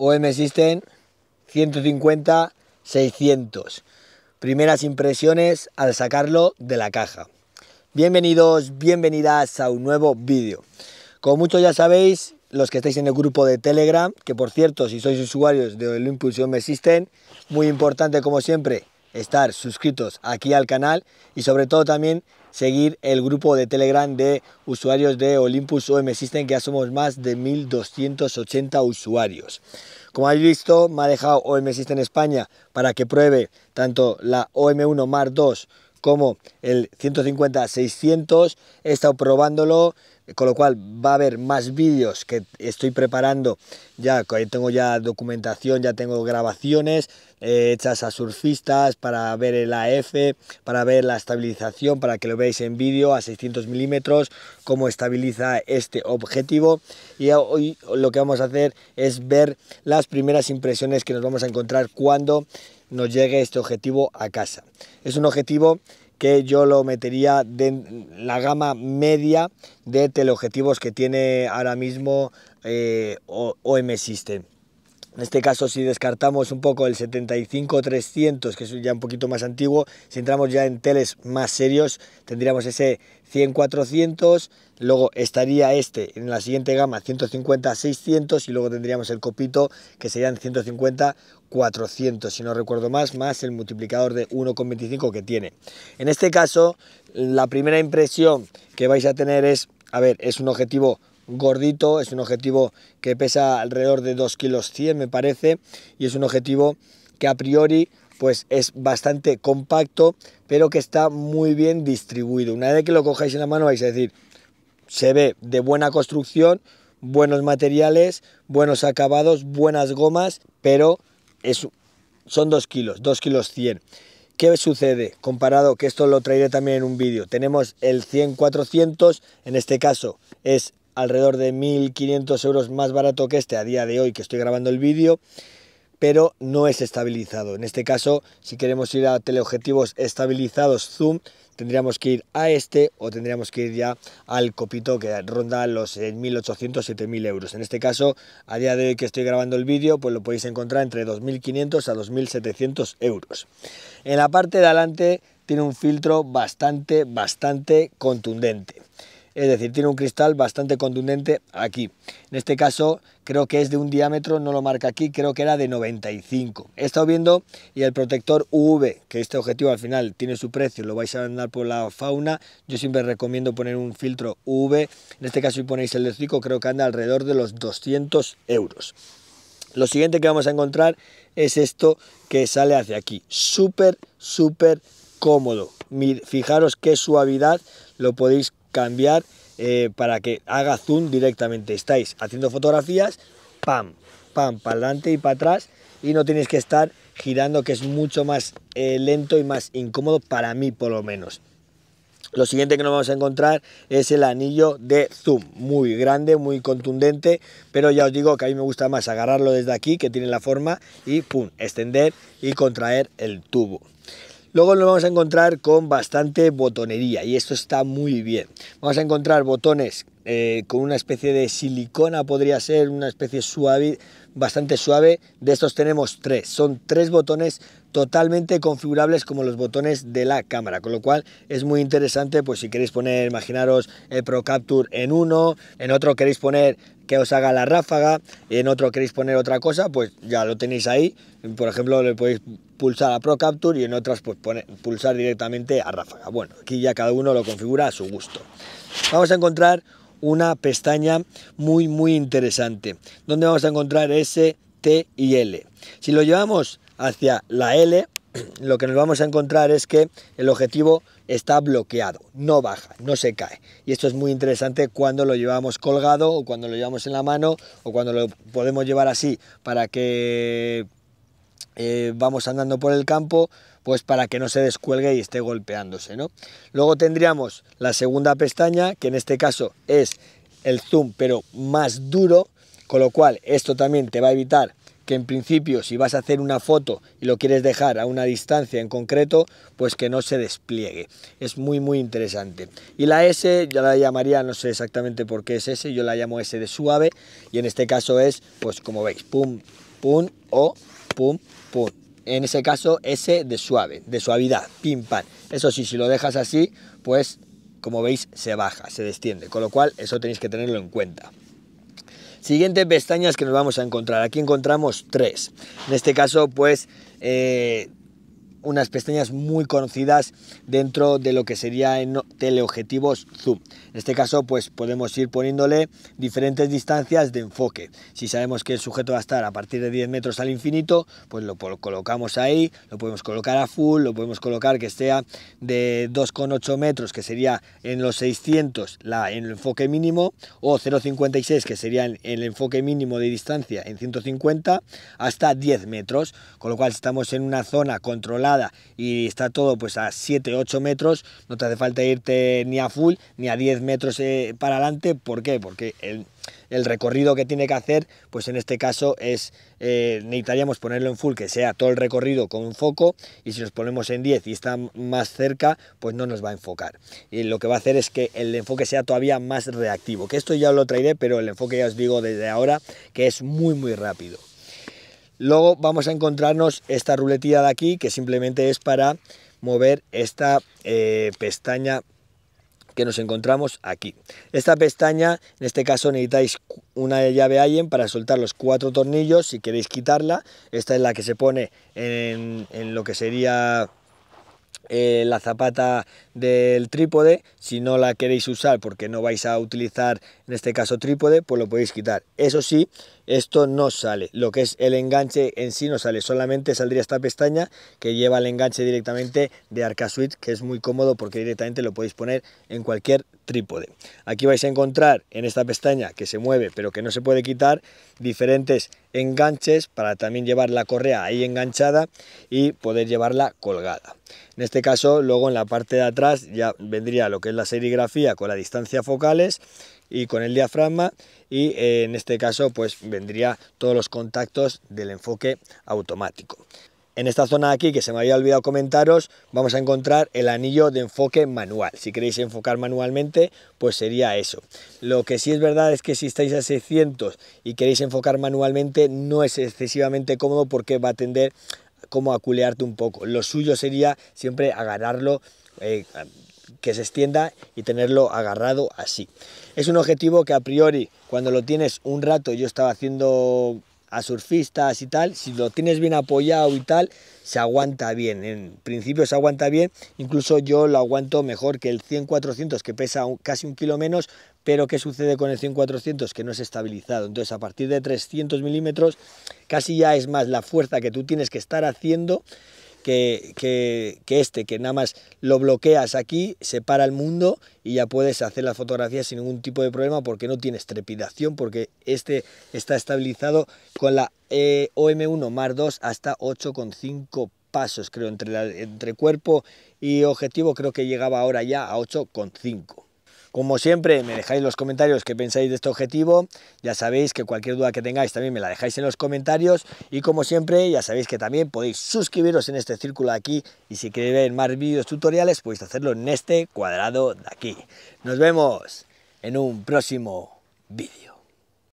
OM System 150-600. Primeras impresiones al sacarlo de la caja. Bienvenidos, bienvenidas a un nuevo vídeo. Como muchos ya sabéis, los que estáis en el grupo de Telegram, que por cierto, si sois usuarios de Impulsión OM System, muy importante como siempre, estar suscritos aquí al canal y sobre todo también seguir el grupo de Telegram de usuarios de Olympus OM System, que ya somos más de 1280 usuarios. Como habéis visto, me ha dejado OM System España para que pruebe tanto la OM1 Mark 2 como el 150-600. He estado probándolo, con lo cual va a haber más vídeos que estoy preparando ya, tengo ya documentación, ya tengo grabaciones eh, hechas a surfistas para ver el AF, para ver la estabilización, para que lo veáis en vídeo a 600 milímetros, cómo estabiliza este objetivo y hoy lo que vamos a hacer es ver las primeras impresiones que nos vamos a encontrar cuando nos llegue este objetivo a casa. Es un objetivo que yo lo metería en la gama media de teleobjetivos que tiene ahora mismo eh, OM System. En este caso, si descartamos un poco el 75-300, que es ya un poquito más antiguo, si entramos ya en teles más serios, tendríamos ese 100-400, luego estaría este en la siguiente gama 150-600 y luego tendríamos el copito, que serían 150 400, si no recuerdo más, más el multiplicador de 1,25 que tiene. En este caso, la primera impresión que vais a tener es, a ver, es un objetivo gordito, es un objetivo que pesa alrededor de 2 kilos 100 me parece y es un objetivo que a priori pues es bastante compacto pero que está muy bien distribuido. Una vez que lo cojáis en la mano vais a decir, se ve de buena construcción, buenos materiales, buenos acabados, buenas gomas, pero es, son 2 kilos, 2 kilos 100. ¿Qué sucede? Comparado, que esto lo traeré también en un vídeo, tenemos el 100-400, en este caso es alrededor de 1.500 euros más barato que este a día de hoy que estoy grabando el vídeo, pero no es estabilizado. En este caso, si queremos ir a teleobjetivos estabilizados zoom, tendríamos que ir a este o tendríamos que ir ya al copito que ronda los 1.800, eh, 7.000 euros. En este caso, a día de hoy que estoy grabando el vídeo, pues lo podéis encontrar entre 2.500 a 2.700 euros. En la parte de adelante tiene un filtro bastante, bastante contundente es decir, tiene un cristal bastante contundente aquí. En este caso creo que es de un diámetro, no lo marca aquí, creo que era de 95. He estado viendo y el protector UV, que este objetivo al final tiene su precio, lo vais a andar por la fauna, yo siempre recomiendo poner un filtro UV, en este caso si ponéis el de 5, creo que anda alrededor de los 200 euros. Lo siguiente que vamos a encontrar es esto que sale hacia aquí. Súper, súper cómodo. Fijaros qué suavidad lo podéis cambiar eh, para que haga zoom directamente. Estáis haciendo fotografías, pam, pam, para adelante y para atrás y no tenéis que estar girando que es mucho más eh, lento y más incómodo para mí por lo menos. Lo siguiente que nos vamos a encontrar es el anillo de zoom, muy grande, muy contundente, pero ya os digo que a mí me gusta más agarrarlo desde aquí, que tiene la forma, y pum, extender y contraer el tubo. Luego lo vamos a encontrar con bastante botonería y esto está muy bien. Vamos a encontrar botones eh, con una especie de silicona, podría ser una especie suave, bastante suave. De estos tenemos tres. Son tres botones totalmente configurables como los botones de la cámara, con lo cual es muy interesante, pues si queréis poner, imaginaros, el Pro Capture en uno, en otro queréis poner que os haga la ráfaga, en otro queréis poner otra cosa, pues ya lo tenéis ahí. Por ejemplo, le podéis pulsar a Pro Capture y en otras pues pulsar directamente a ráfaga. Bueno, aquí ya cada uno lo configura a su gusto. Vamos a encontrar una pestaña muy muy interesante, donde vamos a encontrar S, T y L. Si lo llevamos hacia la L, lo que nos vamos a encontrar es que el objetivo está bloqueado, no baja, no se cae. Y esto es muy interesante cuando lo llevamos colgado o cuando lo llevamos en la mano o cuando lo podemos llevar así para que eh, vamos andando por el campo, pues para que no se descuelgue y esté golpeándose. ¿no? Luego tendríamos la segunda pestaña, que en este caso es el zoom, pero más duro, con lo cual esto también te va a evitar que en principio si vas a hacer una foto y lo quieres dejar a una distancia en concreto, pues que no se despliegue. Es muy muy interesante. Y la S, ya la llamaría, no sé exactamente por qué es S, yo la llamo S de suave y en este caso es, pues como veis, pum, pum o pum, pum. En ese caso, ese de suave, de suavidad, pim, pam. Eso sí, si lo dejas así, pues como veis se baja, se desciende, con lo cual eso tenéis que tenerlo en cuenta. Siguientes pestañas que nos vamos a encontrar. Aquí encontramos tres. En este caso, pues eh, unas pestañas muy conocidas dentro de lo que sería en teleobjetivos zoom. En este caso pues podemos ir poniéndole diferentes distancias de enfoque. Si sabemos que el sujeto va a estar a partir de 10 metros al infinito, pues lo colocamos ahí, lo podemos colocar a full, lo podemos colocar que sea de 2,8 metros, que sería en los 600 la, en el enfoque mínimo, o 0,56 que sería el enfoque mínimo de distancia en 150, hasta 10 metros, con lo cual estamos en una zona controlada y está todo pues a 7, 8 metros, no te hace falta irte ni a full ni a 10 metros eh, para adelante. ¿Por qué? Porque el, recorrido que tiene que hacer, pues en este caso es, eh, necesitaríamos ponerlo en full, que sea todo el recorrido con un foco y si nos ponemos en 10 y está más cerca, pues no nos va a enfocar. Y lo que va a hacer es que el enfoque sea todavía más reactivo, que esto ya lo traeré, pero el enfoque ya os digo desde ahora que es muy muy rápido. Luego vamos a encontrarnos esta ruletilla de aquí que simplemente es para mover esta eh, pestaña que nos encontramos aquí. Esta pestaña, en este caso necesitáis una llave Allen para soltar los cuatro tornillos si queréis quitarla. Esta es la que se pone en, lo que sería eh, la zapata del trípode. Si no la queréis usar porque no vais a utilizar, en este caso trípode, pues lo podéis quitar. Eso sí, esto no sale, lo que es el enganche en sí no sale, solamente saldría esta pestaña que lleva el enganche directamente de Arca que es muy cómodo porque directamente lo podéis poner en cualquier trípode. Aquí vais a encontrar en esta pestaña que se mueve pero que no se puede quitar diferentes enganches para también llevar la correa ahí enganchada y poder llevarla colgada. En este caso luego en la parte de atrás ya vendría lo que es la serigrafía con la distancia focales y con el diafragma y eh, en este caso pues vendría todos los contactos del enfoque automático. En esta zona aquí, que se me había olvidado comentaros, vamos a encontrar el anillo de enfoque manual. Si queréis enfocar manualmente, pues sería eso. Lo que sí es verdad es que si estáis a 600 y queréis enfocar manualmente, no es excesivamente cómodo porque va a tender como a culearte un poco. Lo suyo sería siempre agarrarlo eh, que se extienda y tenerlo agarrado así. Es un objetivo que a priori, cuando lo tienes un rato, yo estaba haciendo a surfistas y tal, si lo tienes bien apoyado y tal, se aguanta bien. En principio se aguanta bien, incluso yo lo aguanto mejor que el 100-400 que pesa casi un kilo menos, pero ¿qué sucede con el 100-400? Que no es estabilizado. Entonces a partir de 300 milímetros casi ya es más la fuerza que tú tienes que estar haciendo que, este, que nada más lo bloqueas aquí, se para el mundo y ya puedes hacer la fotografía sin ningún tipo de problema porque no tienes trepidación, porque este está estabilizado con la eh, OM1 Mar 2 hasta 8,5 pasos, creo, entre, entre cuerpo y objetivo creo que llegaba ahora ya a 8,5. Como siempre, me dejáis los comentarios que pensáis de este objetivo. Ya sabéis que cualquier duda que tengáis también me la dejáis en los comentarios. Y como siempre, ya sabéis que también podéis suscribiros en este círculo de aquí. Y si queréis ver más vídeos tutoriales, podéis hacerlo en este cuadrado de aquí. Nos vemos en un próximo vídeo.